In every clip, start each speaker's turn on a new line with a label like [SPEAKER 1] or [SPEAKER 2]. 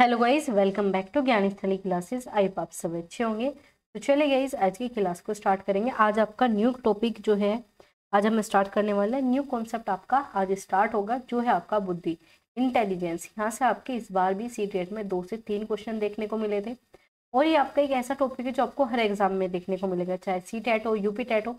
[SPEAKER 1] hello guys welcome back to Gyan Sthali classes I hope आप सब अच्छे होंगे तो चले गाइज आज की क्लास को स्टार्ट करेंगे आज आपका न्यू टॉपिक जो है आज हम स्टार्ट करने वाले हैं न्यू कॉन्सेप्ट आपका आज स्टार्ट होगा जो है आपका बुद्धि इंटेलिजेंस यहाँ से आपके इस बार भी सी एट में दो से तीन क्वेश्चन देखने को मिले थे और ये आपका एक ऐसा टॉपिक है जो आपको हर एग्जाम में देखने को मिलेगा चाहे सी टेट हो यू पी टेट हो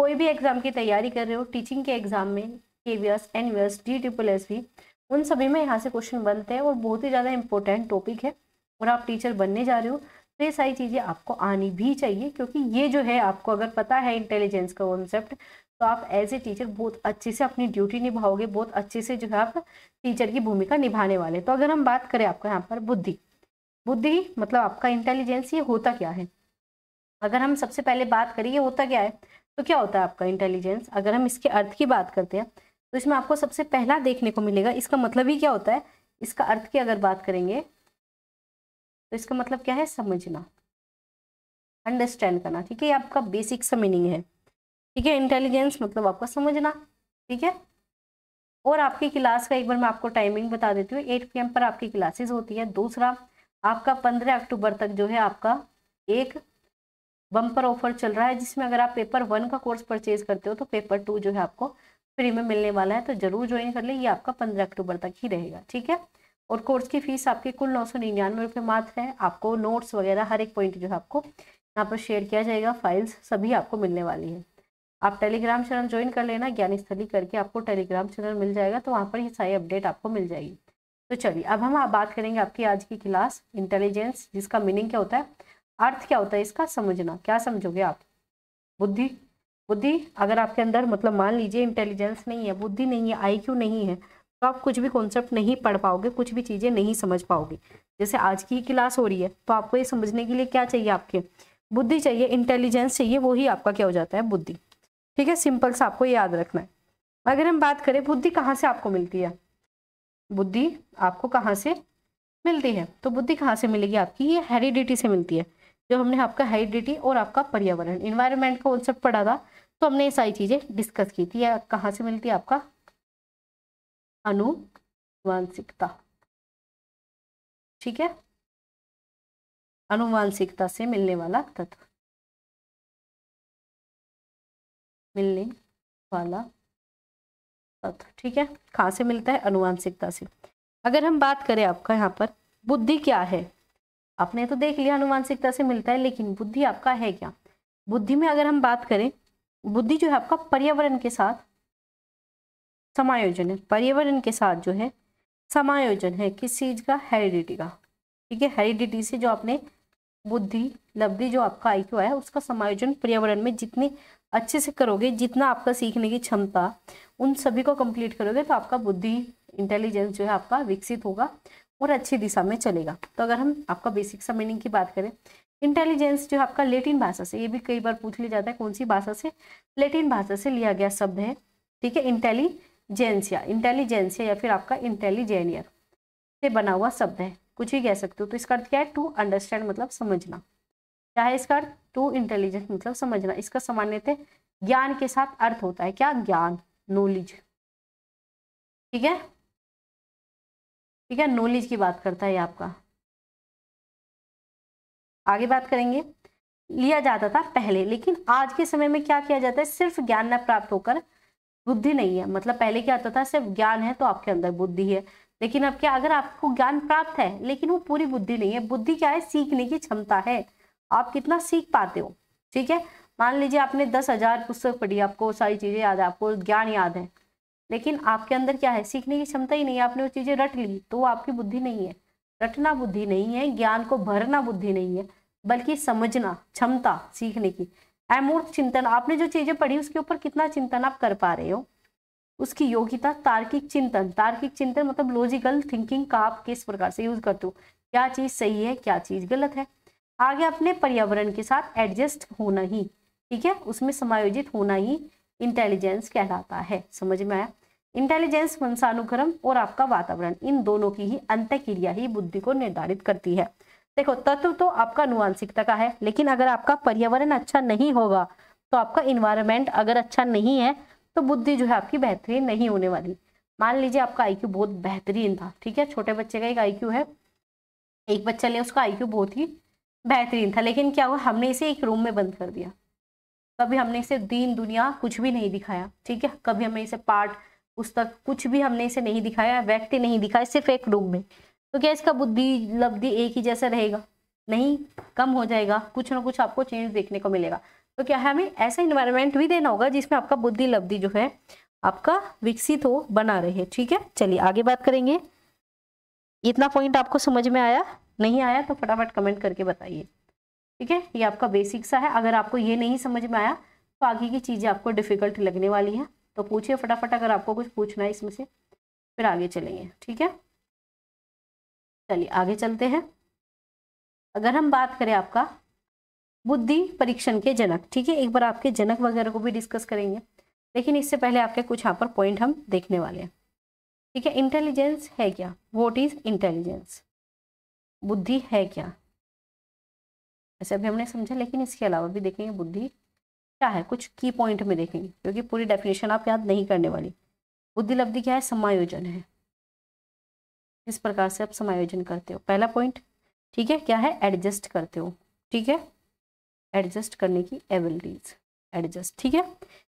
[SPEAKER 1] कोई भी एग्जाम की तैयारी कर रहे हो टीचिंग के एग्जाम में K V S N V S D triple S भी उन सभी में यहाँ से क्वेश्चन बनते हैं और बहुत ही ज़्यादा इंपॉर्टेंट टॉपिक है और आप टीचर बनने जा रहे हो तो ये सारी चीज़ें आपको आनी भी चाहिए क्योंकि ये जो है आपको अगर पता है इंटेलिजेंस का कॉन्सेप्ट तो आप एज ए टीचर बहुत अच्छे से अपनी ड्यूटी निभाओगे बहुत अच्छे से जो है आप टीचर की भूमिका निभाने वाले तो अगर हम बात करें आपका यहाँ पर बुद्धि बुद्धि मतलब आपका इंटेलिजेंस ये होता क्या है अगर हम सबसे पहले बात करें ये होता क्या है तो क्या होता है आपका इंटेलिजेंस अगर हम इसके अर्थ की बात करते हैं तो इसमें आपको सबसे पहला देखने को मिलेगा इसका मतलब ही क्या होता है इसका अर्थ की अगर बात करेंगे तो इसका मतलब क्या है समझना अंडरस्टैंड करना ठीक है ये आपका बेसिक सा मीनिंग है ठीक है इंटेलिजेंस मतलब आपका समझना ठीक है और आपकी क्लास का एक बार मैं आपको टाइमिंग बता देती हूँ एट पी पर आपकी क्लासेस होती है दूसरा आपका पंद्रह अक्टूबर तक जो है आपका एक बम्पर ऑफर चल रहा है जिसमें अगर आप पेपर वन का कोर्स परचेज करते हो तो पेपर टू जो है आपको फ्री में मिलने वाला है तो जरूर ज्वाइन कर ले ये आपका पंद्रह अक्टूबर तक ही रहेगा ठीक है और कोर्स की फीस आपकी कुल नौ सौ निन्यानवे रुपये मात्र है आपको नोट्स वगैरह हर एक पॉइंट जो है आपको यहाँ पर शेयर किया जाएगा फाइल्स सभी आपको मिलने वाली है आप टेलीग्राम चैनल ज्वाइन कर लेना ज्ञान स्थली करके आपको टेलीग्राम चैनल मिल जाएगा तो वहाँ पर ये सारी अपडेट आपको मिल जाएगी तो चलिए अब हम आप बात करेंगे आपकी आज की क्लास इंटेलिजेंस जिसका मीनिंग क्या होता है अर्थ क्या होता है इसका समझना क्या समझोगे आप बुद्धि बुद्धि अगर आपके अंदर मतलब मान लीजिए इंटेलिजेंस नहीं है बुद्धि नहीं है क्यू नहीं है तो आप कुछ भी कॉन्सेप्ट नहीं पढ़ पाओगे कुछ भी चीज़ें नहीं समझ पाओगे जैसे आज की क्लास हो रही है तो आपको ये समझने के लिए क्या चाहिए आपके बुद्धि चाहिए इंटेलिजेंस चाहिए वो ही आपका क्या हो जाता है बुद्धि ठीक है सिंपल सा आपको याद रखना है अगर हम बात करें बुद्धि कहाँ से आपको मिलती है बुद्धि आपको कहाँ से मिलती है तो बुद्धि कहाँ से मिलेगी आपकी ये हेरिडिटी से मिलती है जो हमने आपका हेरिडिटी और आपका पर्यावरण इन्वायरमेंट का कॉन्सेप्ट पढ़ा था तो हमने ये सारी चीज़ें डिस्कस की थी या कहाँ से मिलती है आपका
[SPEAKER 2] अनुवांशिकता ठीक है अनुवांशिकता से मिलने वाला तत्व
[SPEAKER 1] मिलने वाला तत्व ठीक है कहाँ से मिलता है अनुवांशिकता से अगर हम बात करें आपका यहाँ पर बुद्धि क्या है आपने तो देख लिया अनुवांशिकता से मिलता है लेकिन बुद्धि आपका है क्या बुद्धि में अगर हम बात करें बुद्धि जो है आपका पर्यावरण के साथ समायोजन है पर्यावरण के साथ जो है समायोजन है किस चीज़ का हेरिडिटी का ठीक है हेरिडिटी से जो आपने बुद्धि लब्धि जो आपका आई आया उसका समायोजन पर्यावरण में जितने अच्छे से करोगे जितना आपका सीखने की क्षमता उन सभी को कंप्लीट करोगे तो आपका बुद्धि इंटेलिजेंस जो है आपका विकसित होगा और अच्छी दिशा में चलेगा तो अगर हम आपका बेसिक सा मीनिंग की बात करें इंटेलिजेंस जो आपका लेटिन भाषा से ये भी कई बार पूछ लिया जाता है कौन सी भाषा से लेटिन भाषा से लिया गया शब्द है ठीक है इंटेलिजेंसिया इंटेलिजेंसिया या फिर आपका इंटेलिजेनियर से बना हुआ शब्द है कुछ भी कह सकते हो तो इसका अर्थ क्या है टू अंडरस्टैंड मतलब समझना क्या है इसका अर्थ टू इंटेलिजेंस मतलब समझना इसका सामान्यतः ज्ञान के साथ अर्थ होता है क्या ज्ञान नॉलेज ठीक है
[SPEAKER 2] ठीक है नॉलेज की बात करता है आपका
[SPEAKER 1] आगे बात करेंगे लिया जाता था पहले लेकिन आज के समय में क्या किया जाता है सिर्फ ज्ञान न प्राप्त होकर बुद्धि नहीं है मतलब पहले क्या होता था सिर्फ ज्ञान है तो आपके अंदर बुद्धि है लेकिन अब क्या अगर आपको ज्ञान प्राप्त है लेकिन वो पूरी बुद्धि नहीं है बुद्धि क्या है सीखने की क्षमता है आप कितना सीख पाते हो ठीक है मान लीजिए आपने दस हजार पुस्तक पढ़ी आपको सारी चीज़ें याद है आपको ज्ञान याद है लेकिन आपके अंदर क्या है सीखने की क्षमता ही नहीं है आपने वो चीज़ें रट ली तो वो आपकी बुद्धि नहीं है रटना बुद्धि नहीं है ज्ञान को भरना बुद्धि नहीं है बल्कि समझना क्षमता सीखने की अमूर्त चिंतन आपने जो चीजें पढ़ी उसके ऊपर कितना चिंतन आप कर पा रहे हो उसकी योग्यता तार्किक चिंतन तार्किक चिंतन मतलब लॉजिकल थिंकिंग का आप किस प्रकार से यूज करते हो क्या चीज सही है क्या चीज गलत है आगे अपने पर्यावरण के साथ एडजस्ट होना ही ठीक है उसमें समायोजित होना ही इंटेलिजेंस कहलाता है समझ में आया इंटेलिजेंस वंशानुक्रम और आपका वातावरण इन दोनों की ही अंत क्रिया ही बुद्धि को निर्धारित करती है देखो तत्व तो आपका अनुवांशिकता का है लेकिन अगर आपका पर्यावरण अच्छा नहीं होगा तो आपका इन्वायरमेंट अगर अच्छा नहीं है तो बुद्धि जो है आपकी बेहतरीन नहीं होने वाली मान लीजिए आपका आईक्यू बहुत बेहतरीन था ठीक है छोटे बच्चे का एक आईक्यू है एक बच्चा लिया उसका आईक्यू बहुत ही बेहतरीन था लेकिन क्या हुआ हमने इसे एक रूम में बंद कर दिया कभी हमने इसे दीन दुनिया कुछ भी नहीं दिखाया ठीक है कभी हमने इसे पाठ पुस्तक कुछ भी हमने इसे नहीं दिखाया व्यक्ति नहीं दिखाया सिर्फ एक रूम में तो क्या इसका बुद्धि लब्धि एक ही जैसा रहेगा नहीं कम हो जाएगा कुछ ना कुछ आपको चेंज देखने को मिलेगा तो क्या है हमें ऐसा इन्वायरमेंट भी देना होगा जिसमें आपका बुद्धि लब्धि जो है आपका विकसित हो बना रहे ठीक है चलिए आगे बात करेंगे इतना पॉइंट आपको समझ में आया नहीं आया तो फटाफट कमेंट करके बताइए ठीक है ये आपका बेसिक सा है अगर आपको ये नहीं समझ में आया तो आगे की चीज़ें आपको डिफ़िकल्ट लगने वाली हैं तो पूछिए फटाफट अगर आपको कुछ पूछना है इसमें से फिर आगे चलेंगे ठीक है चलिए आगे चलते हैं अगर हम बात करें आपका बुद्धि परीक्षण के जनक ठीक है एक बार आपके जनक वगैरह को भी डिस्कस करेंगे लेकिन इससे पहले आपके कुछ यहाँ पर पॉइंट हम देखने वाले हैं ठीक है इंटेलिजेंस है क्या वॉट इज इंटेलिजेंस बुद्धि है क्या ऐसे अभी हमने समझा लेकिन इसके अलावा भी देखेंगे बुद्धि क्या है कुछ की पॉइंट में देखेंगे क्योंकि पूरी डेफिनेशन आप याद नहीं करने वाली बुद्धि लब्धि क्या है समायोजन है इस प्रकार से आप समायोजन करते हो पहला पॉइंट ठीक है क्या है एडजस्ट करते हो ठीक है एडजस्ट करने की एबिलिटीज एडजस्ट ठीक है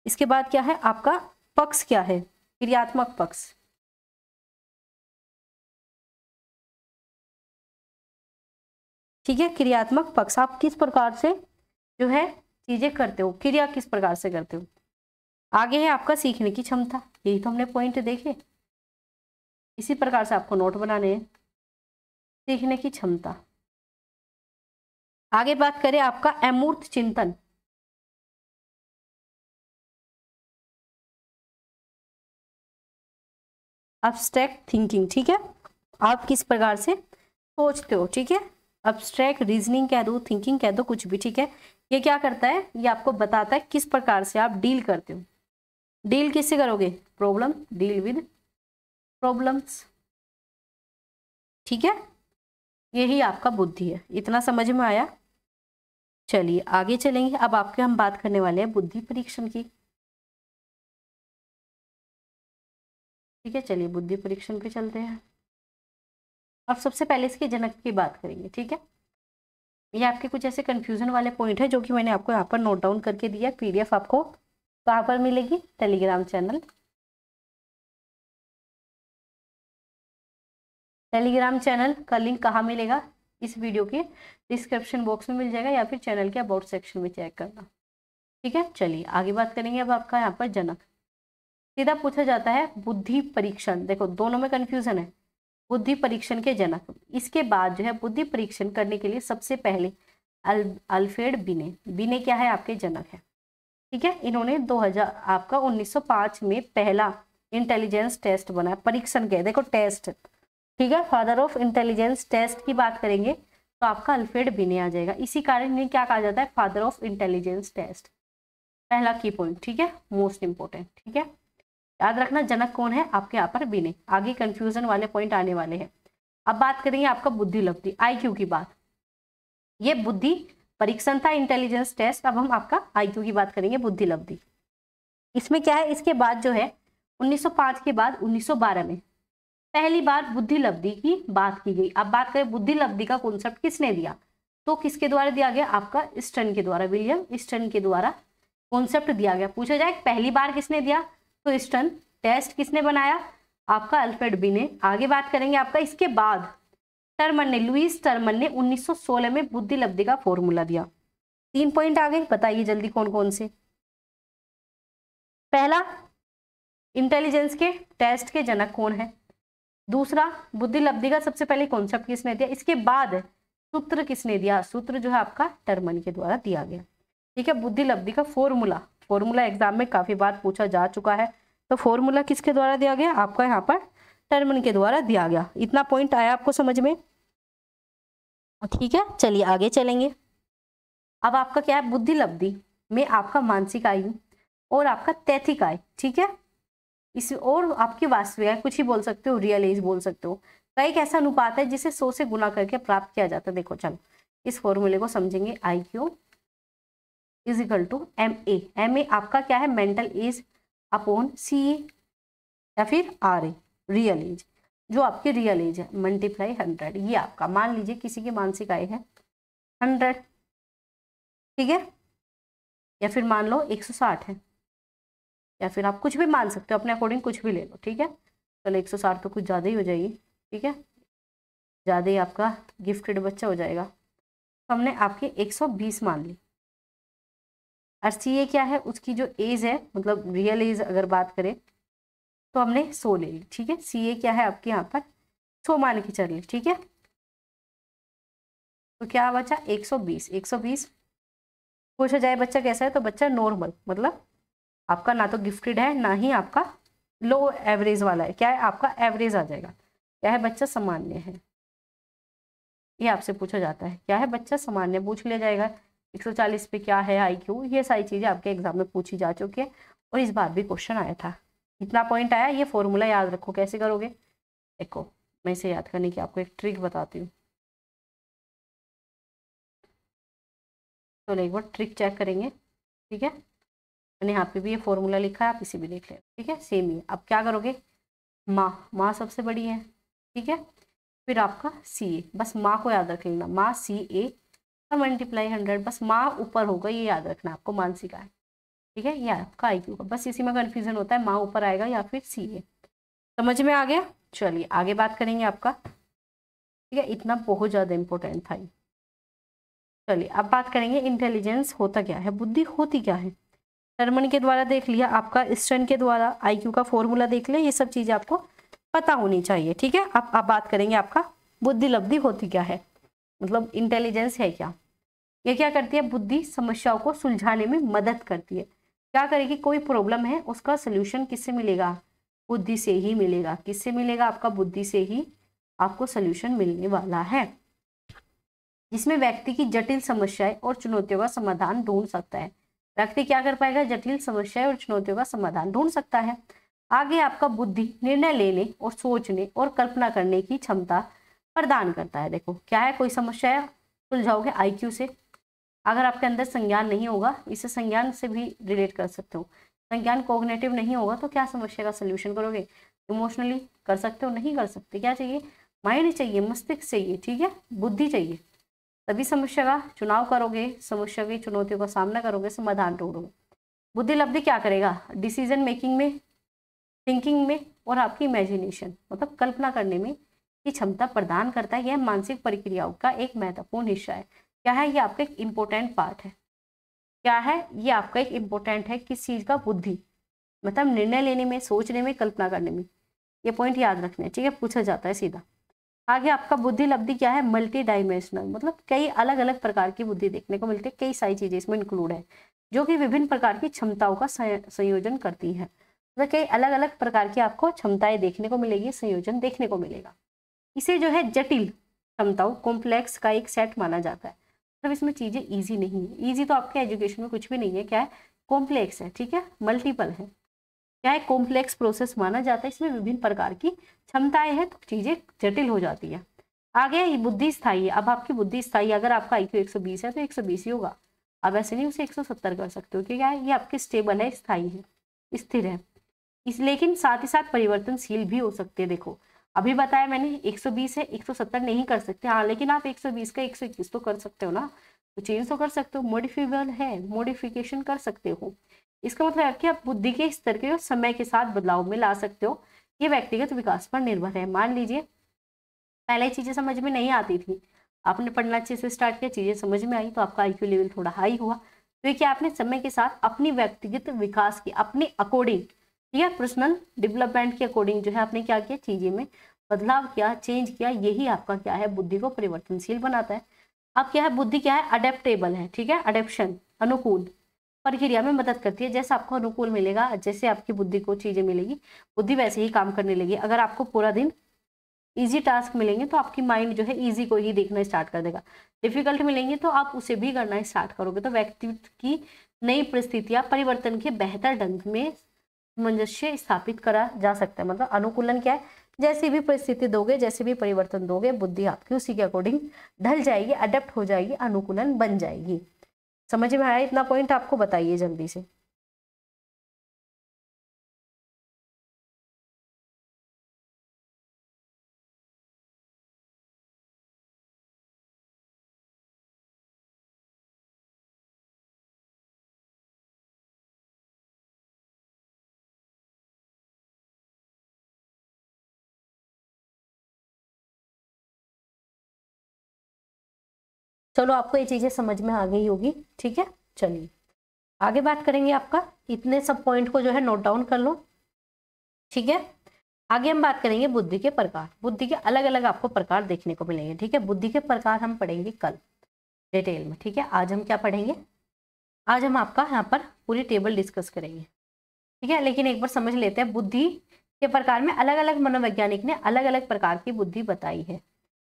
[SPEAKER 1] इसके बाद क्या है आपका पक्ष क्या है क्रियात्मक पक्ष
[SPEAKER 2] ठीक है क्रियात्मक
[SPEAKER 1] पक्ष आप किस प्रकार से जो है चीजें करते हो क्रिया किस प्रकार से करते हो आगे है आपका सीखने की क्षमता यही तो हमने पॉइंट देखे इसी प्रकार
[SPEAKER 2] से आपको नोट बनाने सीखने की क्षमता आगे बात करें आपका अमूर्त चिंतन अब्स्ट्रैक्ट थिंकिंग ठीक
[SPEAKER 1] है आप किस प्रकार से सोचते हो ठीक है अब्स्ट्रैक्ट रीजनिंग कह दो थिंकिंग कह दो कुछ भी ठीक है ये क्या करता है ये आपको बताता है किस प्रकार से आप डील करते हो डील किससे करोगे प्रॉब्लम डील विद प्रॉब्लम्स ठीक है यही आपका बुद्धि है इतना समझ में आया चलिए आगे चलेंगे अब आपके हम बात करने वाले हैं बुद्धि परीक्षण की ठीक
[SPEAKER 2] है चलिए बुद्धि परीक्षण पे चलते हैं
[SPEAKER 1] अब सबसे पहले इसके जनक की बात करेंगे ठीक है ये आपके कुछ ऐसे कंफ्यूजन वाले पॉइंट है जो कि मैंने आपको यहाँ पर नोट डाउन करके दिया पीडीएफ आपको कहाँ पर
[SPEAKER 2] मिलेगी टेलीग्राम चैनल
[SPEAKER 1] टेलीग्राम चैनल का लिंक कहाँ मिलेगा इस वीडियो के डिस्क्रिप्शन बॉक्स में मिल जाएगा या फिर चैनल के अबाउट सेक्शन में चेक करना ठीक है चलिए आगे बात करेंगे अब आपका यहाँ पर जनक सीधा पूछा जाता है बुद्धि परीक्षण देखो दोनों में कन्फ्यूजन है बुद्धि परीक्षण के जनक इसके बाद जो है बुद्धि परीक्षण करने के लिए सबसे पहले अल अल्फेड बिने बिने क्या है आपके जनक है ठीक है इन्होंने 2000 आपका 1905 में पहला इंटेलिजेंस टेस्ट बनाया परीक्षण है देखो टेस्ट ठीक है फादर ऑफ इंटेलिजेंस टेस्ट की बात करेंगे तो आपका अल्फ्रेड बिने आ जाएगा इसी कारण इन्हें क्या कहा जाता है फादर ऑफ इंटेलिजेंस टेस्ट पहला की पॉइंट ठीक है मोस्ट इंपॉर्टेंट ठीक है याद रखना जनक कौन है आपके यहाँ पर बिने आगे कंफ्यूजन वाले पॉइंट आने वाले हैं अब बात करेंगे आपका बुद्धि लब्धि आईक्यू की बात ये बुद्धि परीक्षण था इंटेलिजेंस टेस्ट अब हम आपका आईक्यू की बात करेंगे बुद्धि लब्धि इसमें क्या है इसके बाद जो है 1905 के बाद 1912 में पहली बार बुद्धि लब्धि की बात की गई अब बात करें बुद्धि लब्धि का कॉन्सेप्ट किसने दिया तो किसके द्वारा दिया गया आपका स्टन के द्वारा विलियम स्टन के द्वारा कॉन्सेप्ट दिया गया पूछा जाए पहली बार किसने दिया तो स्टन टेस्ट किसने बनाया आपका अल्फ्रेड बी ने आगे बात करेंगे आपका इसके बाद टर्मन ने लुइस टर्मन ने 1916 में बुद्धि लब्धि का फॉर्मूला दिया तीन पॉइंट आ गए बताइए जल्दी कौन कौन से पहला इंटेलिजेंस के टेस्ट के जनक कौन है दूसरा बुद्धि लब्धि का सबसे पहले कॉन्सेप्ट किसने दिया इसके बाद सूत्र किसने दिया सूत्र जो है आपका टर्मन के द्वारा दिया गया ठीक है बुद्धि लब्धि का फॉर्मूला फॉर्मूला एग्जाम में काफ़ी बार पूछा जा चुका है तो फॉर्मूला किसके द्वारा दिया गया आपका यहाँ पर टर्मन के द्वारा दिया गया इतना पॉइंट आया आपको समझ में ठीक है चलिए आगे चलेंगे अब आपका क्या है बुद्धि लब्धि में आपका मानसिक आयु और आपका तैथिक आय ठीक है इसी और आपकी वास्तविक कुछ ही बोल सकते हो रियल एज बोल सकते हो का एक ऐसा अनुपात है जिसे सौ से गुना करके प्राप्त किया जाता है देखो चलो इस फॉर्मूले को समझेंगे I Q is equal to M A M A आपका क्या है mental age upon C A या फिर आर ए रियल एज जो आपकी रियल एज है मल्टीप्लाई हंड्रेड ये आपका मान लीजिए किसी की मानसिक आय है हंड्रेड ठीक है या फिर मान लो एक सौ साठ है या फिर आप कुछ भी मान सकते हो अपने अकॉर्डिंग कुछ भी ले लो ठीक है चलो एक सौ साठ तो कुछ ज़्यादा ही हो जाएगी ठीक है ज़्यादा ही आपका गिफ्टेड बच्चा हो जाएगा तो हमने आपके एक सौ बीस मान ली और सी ए क्या है उसकी जो एज है मतलब रियल एज अगर बात करें तो हमने सो ले ली ठीक है सी ए क्या है आपके यहाँ पर सो मान के चल ली ठीक है तो क्या बचा एक सौ बीस एक सौ बीस पूछा जाए बच्चा कैसा है तो बच्चा नॉर्मल मतलब आपका ना तो गिफ्टेड है ना ही आपका लो एवरेज वाला है क्या है आपका एवरेज आ जाएगा क्या है बच्चा सामान्य है ये आपसे पूछा जाता है क्या है बच्चा सामान्य पूछ लिया जाएगा 140 पे क्या है आईक्यू ये सारी चीज़ें आपके एग्जाम में पूछी जा चुकी है और इस बार भी क्वेश्चन आया था इतना पॉइंट आया ये फॉर्मूला याद रखो कैसे करोगे देखो मैं इसे याद करने की आपको एक ट्रिक बताती हूँ चलो तो एक बार ट्रिक चेक करेंगे ठीक है मैंने यहाँ पे भी ये फॉर्मूला लिखा है आप इसे भी देख लें ठीक है सेम ही आप क्या करोगे माँ माँ सबसे बड़ी है ठीक है फिर आपका सी ए बस माँ को याद रख लेना माँ सी ए और मल्टीप्लाई हंड्रेड बस माँ ऊपर होगा ये याद रखना आपको मानसिक है ठीक है या आपका आई क्यू का बस इसी में कन्फ्यूजन होता है माँ ऊपर आएगा या फिर सी ए समझ में आ गया चलिए आगे बात करेंगे आपका ठीक है इतना बहुत ज़्यादा इंपॉर्टेंट था ये चलिए अब बात करेंगे इंटेलिजेंस होता क्या है बुद्धि होती क्या है नरमन के द्वारा देख लिया आपका स्टन के द्वारा आईक्यू का फॉर्मूला देख लिया ये सब चीज़ें आपको पता होनी चाहिए ठीक है अब आप बात करेंगे आपका बुद्धि लब्धि होती क्या है मतलब इंटेलिजेंस है क्या ये क्या करती है बुद्धि समस्याओं को सुलझाने में मदद करती है क्या करेगी कोई प्रॉब्लम है उसका सोल्यूशन किससे मिलेगा बुद्धि से ही मिलेगा किससे मिलेगा आपका बुद्धि से ही आपको सोल्यूशन मिलने वाला है जिसमें व्यक्ति की जटिल समस्याएं और चुनौतियों का समाधान ढूंढ सकता है व्यक्ति क्या कर पाएगा जटिल समस्या और चुनौतियों का समाधान ढूंढ सकता है आगे आपका बुद्धि निर्णय लेने और सोचने और कल्पना करने की क्षमता प्रदान करता है देखो क्या है कोई समस्या है सुलझाओगे आई से अगर आपके अंदर संज्ञान नहीं होगा इसे संज्ञान से भी रिलेट कर सकते हो संज्ञान कोग्नेटिव नहीं होगा तो क्या समस्या का सोल्यूशन करोगे इमोशनली कर सकते हो नहीं कर सकते क्या चाहिए माइंड चाहिए मस्तिष्क चाहिए ठीक है बुद्धि चाहिए तभी समस्या का चुनाव करोगे समस्या की चुनौतियों का सामना करोगे समाधान ढूंढोगे बुद्धि लब्धि क्या करेगा डिसीजन मेकिंग में थिंकिंग में और आपकी इमेजिनेशन मतलब कल्पना करने में ये क्षमता प्रदान करता है यह मानसिक प्रक्रियाओं का एक महत्वपूर्ण हिस्सा है क्या है ये आपका एक इम्पोर्टेंट पार्ट है क्या है ये आपका एक इम्पोर्टेंट है किस चीज़ का बुद्धि मतलब निर्णय लेने में सोचने में कल्पना करने में ये पॉइंट याद रखना है ठीक है पूछा जाता है सीधा आगे आपका बुद्धि लब्धि क्या है मल्टी डायमेंशनल मतलब कई अलग अलग प्रकार की बुद्धि देखने को मिलती है कई सारी चीजें इसमें इंक्लूड है जो कि विभिन्न प्रकार की क्षमताओं का संयोजन करती है मतलब कई अलग अलग प्रकार की आपको क्षमताएं देखने को मिलेगी संयोजन देखने को मिलेगा इसे जो है जटिल क्षमताओं कॉम्प्लेक्स का एक सेट माना जाता है मतलब इसमें चीज़ें ईजी नहीं है ईजी तो आपके एजुकेशन में कुछ भी नहीं है क्या है कॉम्प्लेक्स है ठीक है मल्टीपल है क्या है कॉम्प्लेक्स प्रोसेस माना जाता है इसमें विभिन्न प्रकार की क्षमताएं हैं तो चीज़ें जटिल हो जाती है आगे ये बुद्धि स्थाई है अब आपकी बुद्धि स्थाई अगर आपका आई क्यू है तो एक ही होगा अब ऐसे नहीं उसे 170 कर सकते हो क्योंकि क्या है ये आपके स्टेबल है स्थाई है स्थिर है इस लेकिन साथ ही साथ परिवर्तनशील भी हो सकते हैं देखो अभी बताया मैंने 120 है 170 नहीं कर सकते हाँ लेकिन आप 120 का 121 तो कर सकते हो ना तो चेंज तो कर सकते हो मॉडिफिकेबल है मोडिफिकेशन कर सकते हो इसका मतलब है कि आप बुद्धि के स्तर के समय के साथ बदलाव में ला सकते हो ये व्यक्तिगत विकास पर निर्भर है मान लीजिए पहले चीज़ें समझ में नहीं आती थी आपने पढ़ना अच्छे से स्टार्ट किया चीज़ें समझ में आई तो आपका आई लेवल थोड़ा हाई हुआ तो ये क्या आपने समय के साथ अपनी व्यक्तिगत विकास की अपने अकॉर्डिंग ठीक है पर्सनल डेवलपमेंट के अकॉर्डिंग जो है आपने क्या किया चीज़ें में बदलाव किया चेंज किया यही आपका क्या है बुद्धि को परिवर्तनशील बनाता है अब क्या है बुद्धि क्या है अडेप्टेबल है ठीक है अडेप्शन अनुकूल प्रक्रिया में मदद करती है जैसा आपको अनुकूल मिलेगा जैसे आपकी बुद्धि को चीज़ें मिलेगी बुद्धि वैसे ही काम करने लगेगी अगर आपको पूरा दिन ईजी टास्क मिलेंगे तो आपकी माइंड जो है ईजी को ही देखना स्टार्ट कर देगा डिफिकल्ट मिलेंगे तो आप उसे भी करना स्टार्ट करोगे तो व्यक्तित्व की नई परिस्थितियां परिवर्तन के बेहतर ढंग में सामंजस्य स्थापित करा जा सकता है मतलब अनुकूलन क्या है जैसी भी परिस्थिति दोगे जैसे भी परिवर्तन दोगे बुद्धि आपकी उसी के अकॉर्डिंग ढल जाएगी अडेप्ट हो जाएगी अनुकूलन बन जाएगी समझ में आया इतना पॉइंट आपको बताइए जल्दी से
[SPEAKER 2] चलो आपको ये चीज़ें समझ
[SPEAKER 1] में आ गई होगी ठीक है चलिए आगे बात करेंगे आपका इतने सब पॉइंट को जो है नोट डाउन कर लो ठीक है आगे हम बात करेंगे बुद्धि के प्रकार बुद्धि के अलग अलग आपको प्रकार देखने को मिलेंगे ठीक है बुद्धि के प्रकार हम पढ़ेंगे कल डिटेल में ठीक है आज हम क्या पढ़ेंगे आज हम आपका यहाँ पर पूरी टेबल डिस्कस करेंगे ठीक है लेकिन एक बार समझ लेते हैं बुद्धि के प्रकार में अलग अलग मनोवैज्ञानिक ने अलग अलग प्रकार की बुद्धि बताई है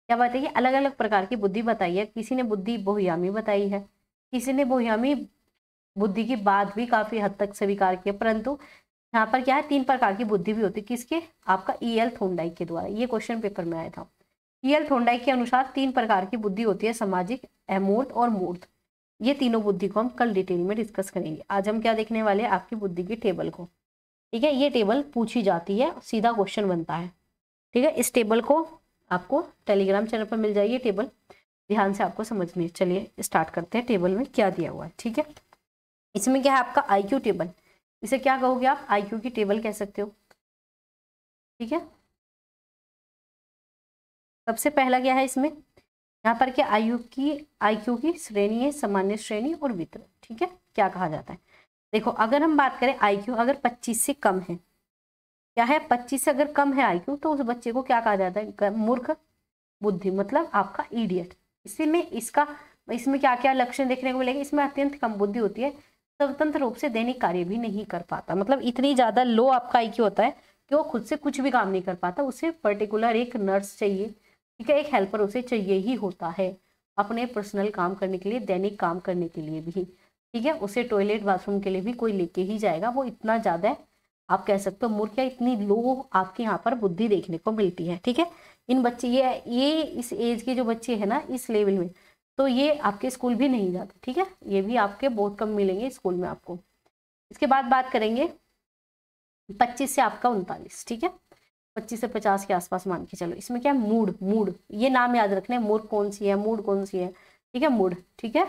[SPEAKER 1] क्या बताइए अलग अलग प्रकार की बुद्धि बताई है किसी ने बुद्धि बोहयामी बताई है किसी ने बोहयामी बुद्धि की बात भी काफ़ी हद तक स्वीकार किया परंतु यहाँ पर क्या है तीन प्रकार की बुद्धि भी होती है किसके आपका ई एल थोंडाई के द्वारा ये क्वेश्चन पेपर में आया था ई एल थोंडाई के अनुसार तीन प्रकार की बुद्धि होती है सामाजिक अमूर्त और मूर्त ये तीनों बुद्धि को हम कल डिटेल में डिस्कस करेंगे आज हम क्या देखने वाले हैं आपकी बुद्धि की टेबल को ठीक है ये टेबल पूछी जाती है सीधा क्वेश्चन बनता है ठीक है इस टेबल को आपको टेलीग्राम चैनल पर मिल जाएगी टेबल ध्यान से आपको समझनी चलिए स्टार्ट करते हैं टेबल में क्या दिया हुआ है ठीक है इसमें क्या है आपका आई टेबल इसे क्या कहोगे
[SPEAKER 2] आप आईक्यू की टेबल कह सकते हो ठीक है
[SPEAKER 1] सबसे पहला क्या है इसमें यहाँ पर क्या आयु की आईक्यू की श्रेणी है सामान्य श्रेणी और वितरण ठीक है क्या कहा जाता है देखो अगर हम बात करें क्यू अगर 25 से कम है क्या है पच्चीस से अगर कम है आईक्यू तो उस बच्चे को क्या कहा जाता है मूर्ख बुद्धि मतलब आपका इडियट इसी में इसका इसमें क्या क्या लक्षण देखने को मिलेगा इसमें अत्यंत कम बुद्धि होती है स्वतंत्र रूप से दैनिक कार्य भी नहीं कर पाता मतलब इतनी ज़्यादा लो आपका आई होता है कि वो खुद से कुछ भी काम नहीं कर पाता उसे पर्टिकुलर एक नर्स चाहिए ठीक है एक हेल्पर उसे चाहिए ही होता है अपने पर्सनल काम करने के लिए दैनिक काम करने के लिए भी ठीक है उसे टॉयलेट बाथरूम के लिए भी कोई लेके ही जाएगा वो इतना ज़्यादा है आप कह सकते हो मूर्खिया इतनी लो आपके यहाँ पर बुद्धि देखने को मिलती है ठीक है इन बच्चे ये ये इस एज के जो बच्चे हैं ना इस लेवल में तो ये आपके स्कूल भी नहीं जाते ठीक है ये भी आपके बहुत कम मिलेंगे स्कूल में आपको इसके बाद बात करेंगे पच्चीस से आपका उनतालीस ठीक है पच्चीस से पचास के आसपास मान के चलो इसमें क्या है मूड मूड ये नाम याद रखना है मूड कौन सी है मूड कौन सी है ठीक है मूड ठीक है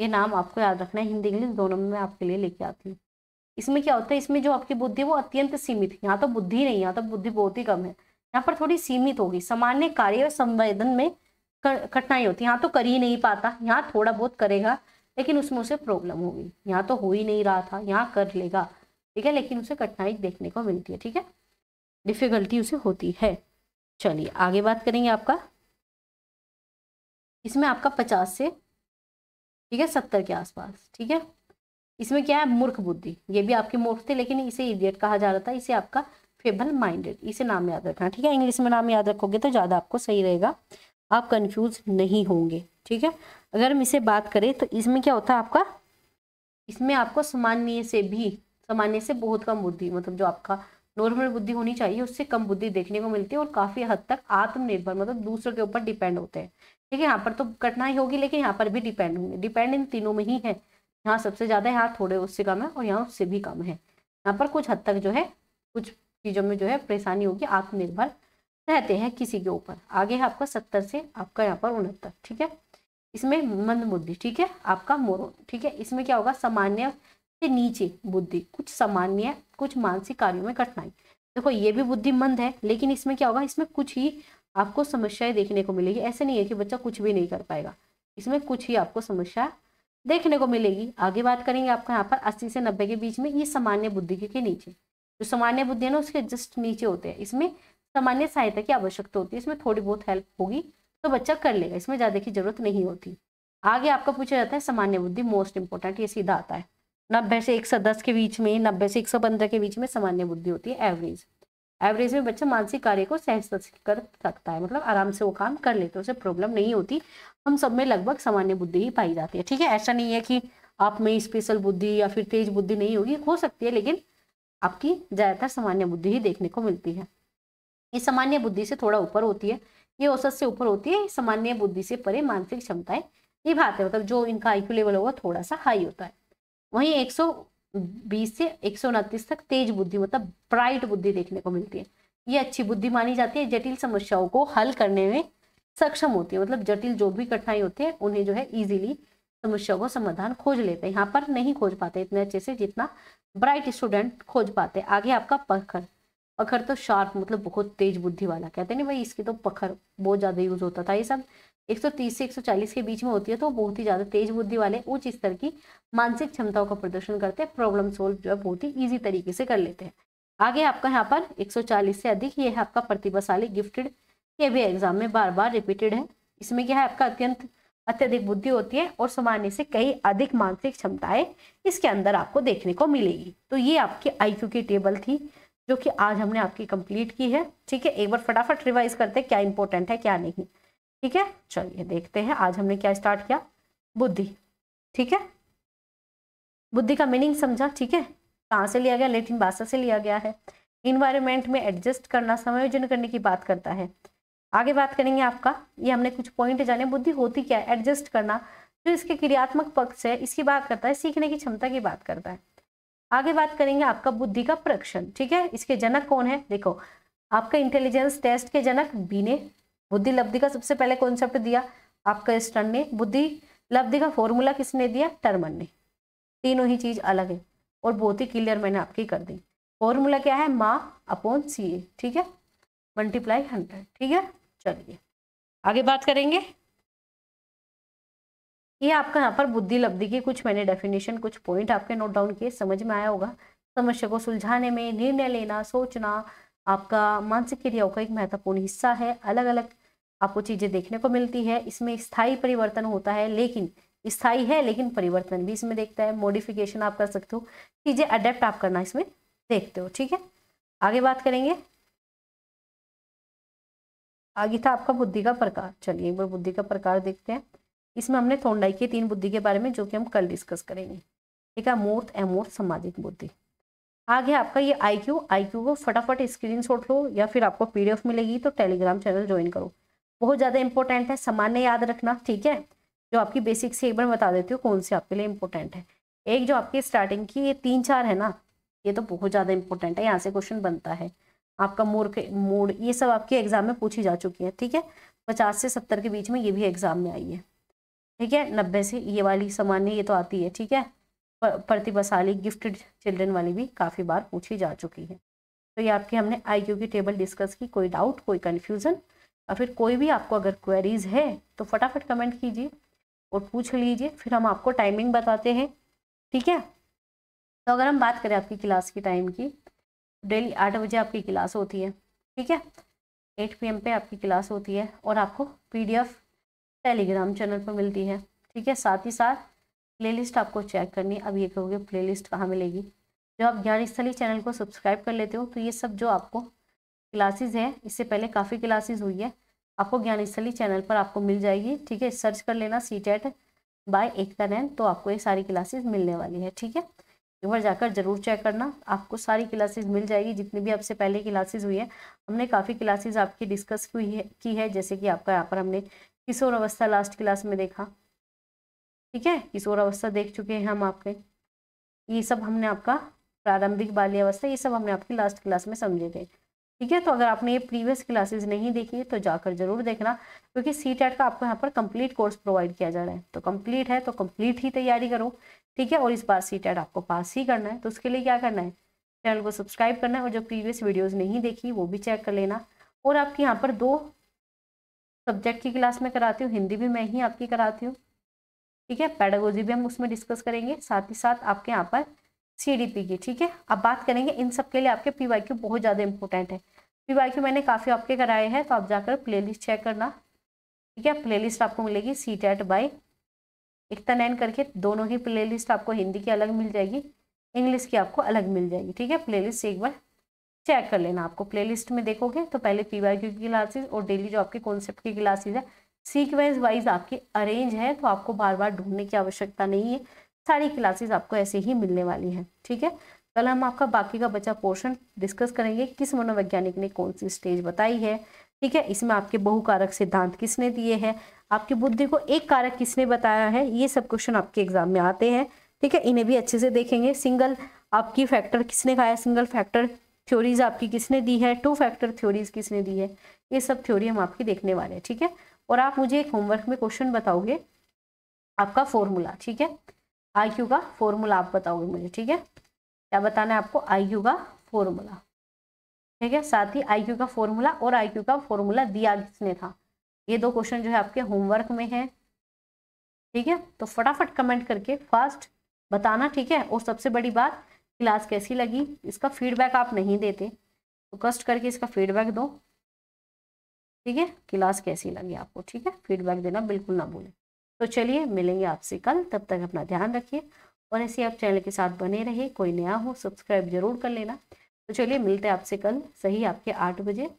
[SPEAKER 1] ये नाम आपको याद रखना है हिंदी इंग्लिश दोनों में आपके लिए लेके आती हूँ इसमें क्या होता है इसमें जो आपकी बुद्धि वो अत्यंत सीमित है यहाँ तो बुद्धि नहीं यहाँ तो बुद्धि बहुत ही कम है यहाँ पर थोड़ी सीमित होगी सामान्य कार्य और संवेदन में कठिनाई होती है यहाँ तो कर ही नहीं पाता यहाँ थोड़ा बहुत करेगा लेकिन उसमें उसे प्रॉब्लम होगी यहाँ तो हो ही नहीं रहा था यहाँ कर लेगा ठीक है लेकिन उसे कठिनाई देखने को मिलती है ठीक है डिफिकल्टी उसे होती है चलिए आगे बात करेंगे आपका इसमें आपका पचास से ठीक है सत्तर के आसपास ठीक है इसमें क्या है मूर्ख बुद्धि ये भी आपकी मूर्ख थी लेकिन इसे इडियट कहा जा रहा था इसे आपका फेबल माइंडेड इसे नाम याद रखना ठीक है इंग्लिश में नाम याद रखोगे तो ज़्यादा आपको सही रहेगा आप कंफ्यूज नहीं होंगे ठीक है अगर हम इसे बात करें तो इसमें क्या होता है आपका इसमें आपको सामान्य से भी सामान्य से बहुत कम बुद्धि मतलब जो आपका नॉर्मल बुद्धि होनी चाहिए उससे कम बुद्धि देखने को मिलती है और काफ़ी हद तक आत्मनिर्भर मतलब दूसरों के ऊपर डिपेंड होते हैं ठीक है यहाँ पर तो कठिनाई होगी लेकिन यहाँ पर भी डिपेंड होंगे डिपेंड इन तीनों में ही है यहाँ सबसे ज़्यादा यहाँ थोड़े उससे कम है और यहाँ उससे भी कम है यहाँ पर कुछ हद तक जो है कुछ चीज़ों में जो है परेशानी होगी आत्मनिर्भर रहते हैं किसी के ऊपर आगे है आपका सत्तर से आपका यहाँ पर उनहत्तर ठीक है इसमें मंद बुद्धि ठीक है आपका मोरोन ठीक है इसमें क्या होगा सामान्य से नीचे बुद्धि कुछ सामान्य कुछ मानसिक कार्यों में कठिनाई देखो ये भी बुद्धिमंद है लेकिन इसमें क्या होगा इसमें कुछ ही आपको समस्याएं देखने को मिलेगी ऐसे नहीं है कि बच्चा कुछ भी नहीं कर पाएगा इसमें कुछ ही आपको समस्या देखने को मिलेगी आगे बात करेंगे आपको यहाँ पर अस्सी से नब्बे के बीच में ये सामान्य बुद्धि के नीचे जो सामान्य बुद्धि है ना उसके जस्ट नीचे होते हैं इसमें सामान्य सहायता की आवश्यकता होती है इसमें थोड़ी बहुत हेल्प होगी तो बच्चा कर लेगा इसमें ज़्यादा की जरूरत नहीं होती आगे आपका पूछा जाता है सामान्य बुद्धि मोस्ट इंपॉर्टेंट ये सीधा आता है नब्बे से एक सौ दस के बीच में नब्बे से एक सौ पंद्रह के बीच में सामान्य बुद्धि होती है एवरेज एवरेज में बच्चा मानसिक कार्य को सह कर सकता है मतलब आराम से वो काम कर लेते उसे प्रॉब्लम नहीं होती हम सब में लगभग सामान्य बुद्धि ही पाई जाती है ठीक है ऐसा नहीं है कि आप में स्पेशल बुद्धि या फिर तेज बुद्धि नहीं होगी हो सकती है लेकिन आपकी ज़्यादातर सामान्य बुद्धि ही देखने को मिलती है ये सामान्य बुद्धि से थोड़ा ऊपर होती है ये औसत से ऊपर होती है सामान्य बुद्धि से परे मानसिक क्षमताएं ये बात है मतलब जो इनका आईक्यू लेवल होगा थोड़ा सा हाई होता है वहीं सौ बीस से एक तक तेज बुद्धि मतलब ब्राइट बुद्धि देखने को मिलती है ये अच्छी बुद्धि मानी जाती है जटिल समस्याओं को हल करने में सक्षम होती है मतलब जटिल जो भी कठिनाई होती है उन्हें जो है इजीली समस्या को समाधान खोज लेते हैं यहाँ पर नहीं खोज पाते इतने अच्छे से जितना ब्राइट स्टूडेंट खोज पाते आगे आपका पखर पखर तो शार्प मतलब बहुत तेज बुद्धि वाला कहते नहीं भाई इसकी तो पखर बहुत ज़्यादा यूज होता था ये सब 130 से 140 के बीच में होती है तो बहुत ही ज़्यादा तेज बुद्धि वाले उच्च स्तर की मानसिक क्षमताओं का प्रदर्शन करते हैं प्रॉब्लम सोल्व जो है बहुत ही ईजी तरीके से कर लेते हैं आगे आपका यहाँ पर 140 से अधिक ये है आपका प्रतिभाशाली गिफ्टेड ये भी एग्जाम में बार बार रिपीटेड है इसमें क्या है आपका अत्यंत अत्यधिक बुद्धि होती है और सामान्य से कई अधिक मानसिक क्षमताएं इसके अंदर आपको देखने को मिलेगी तो ये आपकी आईक्यू की टेबल थी जो कि आज हमने आपकी कंप्लीट की है ठीक है एक बार फटाफट रिवाइज करते हैं क्या इंपॉर्टेंट है क्या नहीं ठीक है चलिए देखते हैं आज हमने क्या स्टार्ट किया बुद्धि ठीक है बुद्धि का मीनिंग समझा ठीक है कहाँ से लिया गया लेटिन भाषा से लिया गया है इन्वायरमेंट में एडजस्ट करना समायोजन करने की बात करता है आगे बात करेंगे आपका ये हमने कुछ पॉइंट जाने बुद्धि होती क्या है एडजस्ट करना जो इसके क्रियात्मक पक्ष है इसकी बात करता है सीखने की क्षमता की बात करता है आगे बात करेंगे आपका बुद्धि का प्रक्षण ठीक है इसके जनक कौन है देखो आपका इंटेलिजेंस टेस्ट के जनक बीने बुद्धि लब्धि का सबसे पहले कॉन्सेप्ट दिया आपका स्टर्न ने बुद्धि लब्धि का फॉर्मूला किसने दिया टर्मन ने तीनों ही चीज़ अलग है और बहुत ही क्लियर मैंने आपकी कर दी फॉर्मूला क्या है मा अपॉन सी ए ठीक है मल्टीप्लाई हंड्रेड ठीक है चलिए आगे बात करेंगे ये आपका यहाँ पर बुद्धि लब्धि की कुछ मैंने डेफिनेशन कुछ पॉइंट आपके नोट डाउन किए समझ में आया होगा समस्या को सुलझाने में निर्णय लेना सोचना आपका मानसिक क्रियाओं का एक महत्वपूर्ण हिस्सा है अलग अलग आपको चीज़ें देखने को मिलती है इसमें स्थायी परिवर्तन होता है लेकिन स्थायी है लेकिन परिवर्तन भी इसमें देखता है मॉडिफिकेशन आप कर सकते हो चीज़ें अडेप्ट आप करना इसमें देखते हो ठीक है आगे बात करेंगे आगे था आपका बुद्धि का प्रकार चलिए एक बार बुद्धि का प्रकार देखते हैं इसमें हमने थोंडाई के तीन बुद्धि के बारे में जो कि हम कल डिस्कस करेंगे ठीक है मूर्त अमूर्त सामाजिक बुद्धि आगे आपका ये आई क्यू आई क्यू को फटाफट स्क्रीन शॉट लो या फिर आपको पीडीएफ मिलेगी तो टेलीग्राम चैनल ज्वाइन करो बहुत ज़्यादा इंपॉर्टेंट है सामान्य याद रखना ठीक है जो आपकी बेसिक से एक बार बता देती हूँ कौन से आपके लिए इंपॉर्टेंट है एक जो आपकी स्टार्टिंग की ये तीन चार है ना ये तो बहुत ज़्यादा इंपॉर्टेंट है यहाँ से क्वेश्चन बनता है आपका मूर्ख मूड ये सब आपके एग्जाम में पूछी जा चुकी है ठीक है पचास से सत्तर के बीच में ये भी एग्जाम में आई है ठीक है नब्बे से ये वाली सामान्य ये तो आती है ठीक है प्रतिभाशाली गिफ्टेड चिल्ड्रन वाली भी काफ़ी बार पूछी जा चुकी है तो ये आपकी हमने आईक्यू की टेबल डिस्कस की कोई डाउट कोई कन्फ्यूज़न और फिर कोई भी आपको अगर क्वेरीज है तो फटाफट कमेंट कीजिए और पूछ लीजिए फिर हम आपको टाइमिंग बताते हैं ठीक है तो अगर हम बात करें आपकी क्लास की टाइम की डेली आठ बजे आपकी क्लास होती है ठीक है एट पी पे आपकी क्लास होती है और आपको पीडीएफ टेलीग्राम चैनल पर मिलती है ठीक है साथ ही साथ प्लेलिस्ट आपको चेक करनी है अब ये कहोगे प्लेलिस्ट कहाँ मिलेगी जब आप ज्ञान स्थली चैनल को सब्सक्राइब कर लेते हो तो ये सब जो आपको क्लासेस हैं इससे पहले काफ़ी क्लासेस हुई है आपको ज्ञानस्थली चैनल पर आपको मिल जाएगी ठीक है सर्च कर लेना सी टेट बाय एकता नैन तो आपको ये सारी क्लासेस मिलने वाली है ठीक है एक बार जाकर जरूर चेक करना आपको सारी क्लासेस मिल जाएगी जितनी भी आपसे पहले क्लासेज हुई है हमने काफ़ी क्लासेज आपकी डिस्कस हुई है की है जैसे कि आपका यहाँ पर हमने किशोर अवस्था लास्ट क्लास में देखा ठीक है किशोर अवस्था देख चुके हैं हम आपके ये सब हमने आपका प्रारंभिक बाल्य अवस्था ये सब हमने आपकी लास्ट क्लास में समझे थे ठीक है तो अगर आपने ये प्रीवियस क्लासेस नहीं देखी है तो जाकर जरूर देखना क्योंकि सी टेट का आपको यहाँ पर कंप्लीट कोर्स प्रोवाइड किया जा रहा है तो कंप्लीट है तो कंप्लीट ही तैयारी करो ठीक है और इस बार सी टेट आपको पास ही करना है तो उसके लिए क्या करना है चैनल को सब्सक्राइब करना है और जो प्रीवियस वीडियोज़ नहीं देखी वो भी चेक कर लेना और आपके यहाँ पर दो सब्जेक्ट की क्लास में कराती हूँ हिंदी भी मैं ही आपकी कराती हूँ ठीक है पैडागोजी भी हम उसमें डिस्कस करेंगे साथ ही साथ आपके यहाँ पर सी की ठीक है अब बात करेंगे इन सब के लिए आपके पी बहुत ज़्यादा इंपॉर्टेंट है पी वाई क्यू मैंने काफ़ी आपके कराए हैं तो आप जाकर लिस्ट चेक करना ठीक है लिस्ट आपको मिलेगी सी टैट बाई एकता नैन करके दोनों ही लिस्ट आपको हिंदी की अलग मिल जाएगी इंग्लिश की आपको अलग मिल जाएगी ठीक है प्ले एक बार चेक कर लेना आपको प्लेलिस्ट में देखोगे तो पहले पी वाई क्यू की क्लासेज और डेली जो आपके कॉन्सेप्ट की क्लासेज है सीक्वेंस वाइज आपकी अरेंज है तो आपको बार बार ढूंढने की आवश्यकता नहीं है सारी क्लासेस आपको ऐसे ही मिलने वाली हैं ठीक है कल हम आपका बाकी का बचा पोर्शन डिस्कस करेंगे किस मनोवैज्ञानिक ने कौन सी स्टेज बताई है ठीक है इसमें आपके बहुकारक सिद्धांत किसने दिए हैं आपकी बुद्धि को एक कारक किसने बताया है ये सब क्वेश्चन आपके एग्जाम में आते हैं ठीक है इन्हें भी अच्छे से देखेंगे सिंगल आपकी फैक्टर किसने कहा है सिंगल फैक्टर थ्योरीज आपकी किसने दी है टू फैक्टर थ्योरीज किसने दी है ये सब थ्योरी हम आपकी देखने वाले हैं ठीक है और आप मुझे एक होमवर्क में क्वेश्चन बताओगे आपका फॉर्मूला ठीक है आई का फॉर्मूला आप बताओगे मुझे ठीक है क्या बताना है आपको आई का फॉर्मूला ठीक है साथ ही आई क्यू का फॉर्मूला और आई क्यू का फॉर्मूला दिया किसने था ये दो क्वेश्चन जो है आपके होमवर्क में है ठीक है तो फटाफट कमेंट करके फास्ट बताना ठीक है और सबसे बड़ी बात क्लास कैसी लगी इसका फीडबैक आप नहीं देते तो कष्ट करके इसका फीडबैक दो ठीक है क्लास कैसी लगी आपको ठीक है फीडबैक देना बिल्कुल ना भूलें तो चलिए मिलेंगे आपसे कल तब तक अपना ध्यान रखिए और ऐसे आप चैनल के साथ बने रहे कोई नया हो सब्सक्राइब जरूर कर लेना तो चलिए मिलते हैं आपसे कल सही आपके आठ बजे